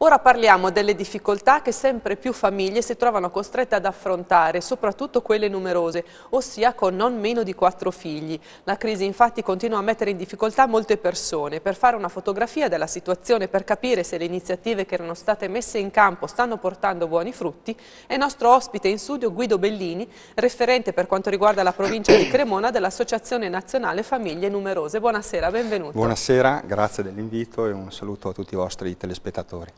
Ora parliamo delle difficoltà che sempre più famiglie si trovano costrette ad affrontare, soprattutto quelle numerose, ossia con non meno di quattro figli. La crisi infatti continua a mettere in difficoltà molte persone. Per fare una fotografia della situazione, per capire se le iniziative che erano state messe in campo stanno portando buoni frutti, è nostro ospite in studio Guido Bellini, referente per quanto riguarda la provincia di Cremona dell'Associazione Nazionale Famiglie Numerose. Buonasera, benvenuto. Buonasera, grazie dell'invito e un saluto a tutti i vostri telespettatori.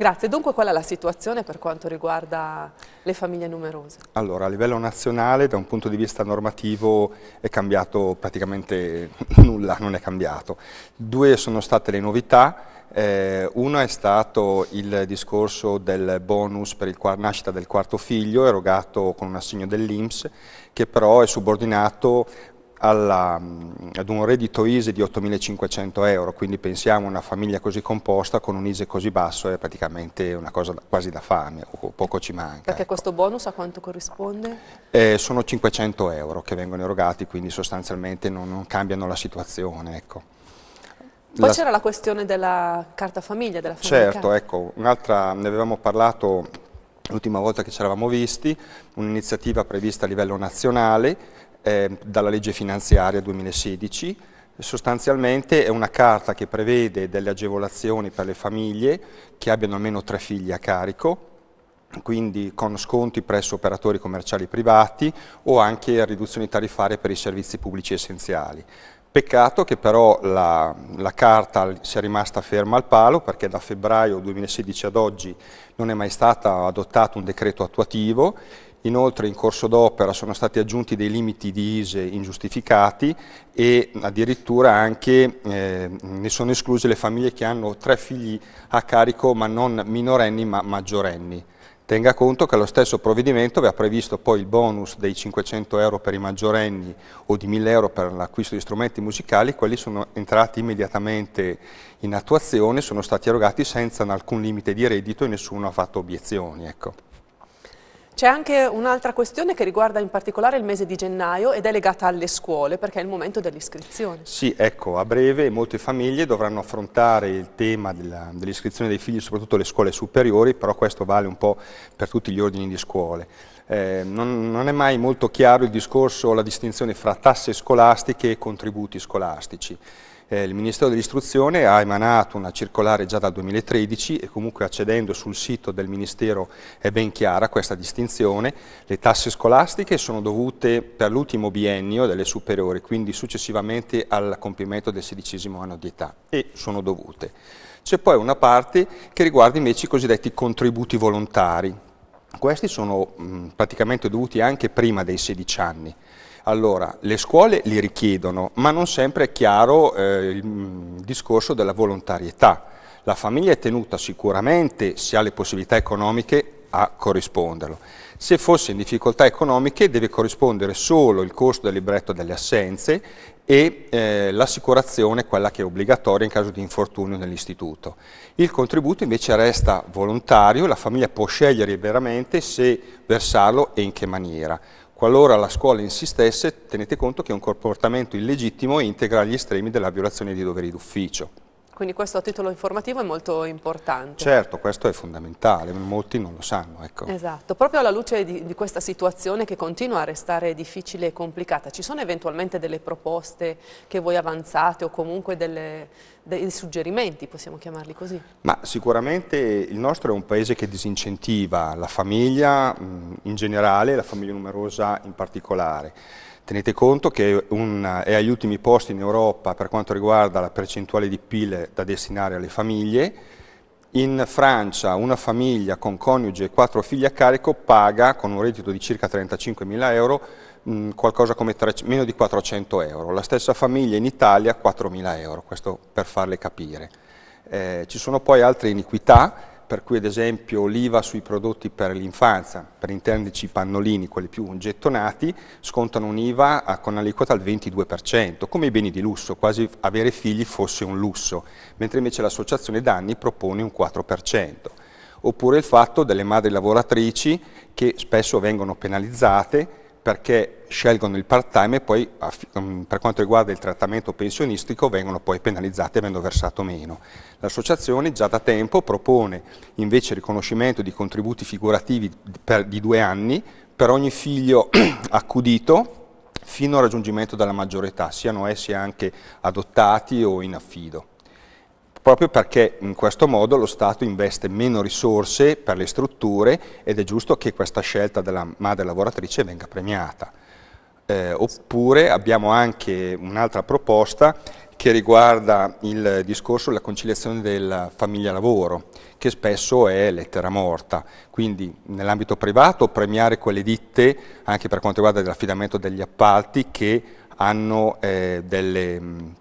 Grazie, dunque qual è la situazione per quanto riguarda le famiglie numerose? Allora, a livello nazionale da un punto di vista normativo è cambiato praticamente nulla, non è cambiato. Due sono state le novità, eh, una è stato il discorso del bonus per la nascita del quarto figlio erogato con un assegno dell'Inps che però è subordinato alla, ad un reddito ISE di 8.500 euro, quindi pensiamo a una famiglia così composta con un ISE così basso è praticamente una cosa da, quasi da fame, o poco ci manca. Perché ecco. questo bonus a quanto corrisponde? Eh, sono 500 euro che vengono erogati, quindi sostanzialmente non, non cambiano la situazione. Ecco. Poi c'era la questione della carta famiglia, della famiglia Certo, ecco, un'altra, ne avevamo parlato l'ultima volta che ci eravamo visti, un'iniziativa prevista a livello nazionale eh, dalla legge finanziaria 2016. Sostanzialmente è una carta che prevede delle agevolazioni per le famiglie che abbiano almeno tre figli a carico, quindi con sconti presso operatori commerciali privati o anche riduzioni tariffarie per i servizi pubblici essenziali. Peccato che però la, la, carta sia rimasta ferma al palo perché da febbraio 2016 ad oggi non è mai stato adottato un decreto attuativo Inoltre in corso d'opera sono stati aggiunti dei limiti di ISE ingiustificati e addirittura anche eh, ne sono escluse le famiglie che hanno tre figli a carico ma non minorenni ma maggiorenni. Tenga conto che lo stesso provvedimento aveva previsto poi il bonus dei 500 euro per i maggiorenni o di 1000 euro per l'acquisto di strumenti musicali, quelli sono entrati immediatamente in attuazione, sono stati erogati senza alcun limite di reddito e nessuno ha fatto obiezioni. Ecco. C'è anche un'altra questione che riguarda in particolare il mese di gennaio ed è legata alle scuole perché è il momento dell'iscrizione. Sì, ecco, a breve molte famiglie dovranno affrontare il tema dell'iscrizione dell dei figli, soprattutto alle scuole superiori, però questo vale un po' per tutti gli ordini di scuole. Eh, non, non, è mai molto chiaro il discorso o la distinzione fra tasse scolastiche e contributi scolastici eh, il Ministero dell'Istruzione ha emanato una circolare già dal 2013 e comunque accedendo sul sito del Ministero è ben chiara questa distinzione. Le tasse scolastiche sono dovute per l'ultimo biennio delle superiori, quindi successivamente al compimento del sedicesimo anno di età e sono dovute. C'è poi una parte che riguarda invece i cosiddetti contributi volontari. Questi sono mh, praticamente dovuti anche prima dei 16 anni. Allora, le scuole li richiedono, ma non sempre è chiaro eh, il mm, discorso della volontarietà. La famiglia è tenuta sicuramente, se ha le possibilità economiche, a corrisponderlo. Se fosse in difficoltà economiche deve corrispondere solo il costo del libretto delle assenze e eh, l'assicurazione, quella che è obbligatoria in caso di infortunio nell'istituto. Il contributo invece resta volontario, la famiglia può scegliere liberamente se versarlo e in che maniera qualora la scuola insistesse, tenete conto che un comportamento illegittimo integra gli estremi della violazione dei doveri d'ufficio. Quindi questo a titolo informativo è molto importante. Certo, questo è fondamentale, molti non lo sanno. Ecco. Esatto, proprio alla luce di, di, questa situazione che continua a restare difficile e complicata, ci sono eventualmente delle proposte che voi avanzate o comunque delle, dei suggerimenti, possiamo chiamarli così? Ma sicuramente il nostro è un paese che disincentiva la famiglia mm, in generale, e la famiglia numerosa in particolare. Tenete conto che un, eh, è agli ultimi posti in Europa per quanto riguarda la percentuale di PIL da destinare alle famiglie. In Francia una famiglia con coniuge e quattro figli a carico paga con un reddito di circa 35.000 euro mm, qualcosa come tre, meno di 400 euro. La stessa famiglia in Italia 4.000 euro, questo per farle capire. Eh, ci sono poi altre iniquità per cui ad esempio l'IVA sui prodotti per l'infanzia, per intenderci i pannolini, quelli più gettonati, scontano un'IVA eh, con aliquota al 22%, come i beni di lusso, quasi avere figli fosse un lusso, mentre invece l'associazione danni propone un 4%. Oppure il fatto delle madri lavoratrici che spesso vengono penalizzate perché scelgono il part time e poi mm, per quanto riguarda il trattamento pensionistico vengono poi penalizzati avendo versato meno. L'associazione già da tempo propone invece il riconoscimento di contributi figurativi di due anni per ogni figlio accudito fino al raggiungimento della maggiore età, siano essi anche adottati o in affido proprio perché in questo modo lo Stato investe meno risorse per le strutture ed è giusto che questa scelta della madre lavoratrice venga premiata. Eh, oppure abbiamo anche un'altra proposta che riguarda il discorso della conciliazione della famiglia-lavoro, che spesso è lettera morta. Quindi nell'ambito privato premiare quelle ditte, anche per quanto riguarda l'affidamento degli appalti, che hanno eh, delle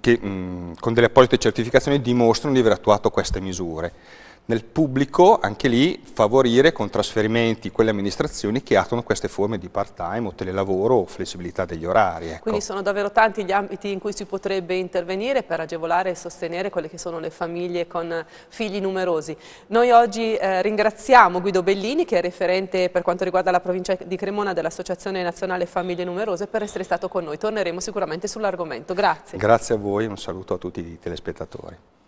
che mh, mm, con delle apposite certificazioni dimostrano di aver attuato queste misure nel pubblico anche lì favorire con trasferimenti quelle amministrazioni che attuano queste forme di part time o telelavoro o flessibilità degli orari. Ecco. Quindi sono davvero tanti gli ambiti in cui si potrebbe intervenire per agevolare e sostenere quelle che sono le famiglie con figli numerosi. Noi oggi eh, ringraziamo Guido Bellini che è referente per quanto riguarda la provincia di Cremona dell'Associazione Nazionale Famiglie Numerose per essere stato con noi. Torneremo sicuramente sull'argomento. Grazie. Grazie a voi un saluto a tutti i telespettatori.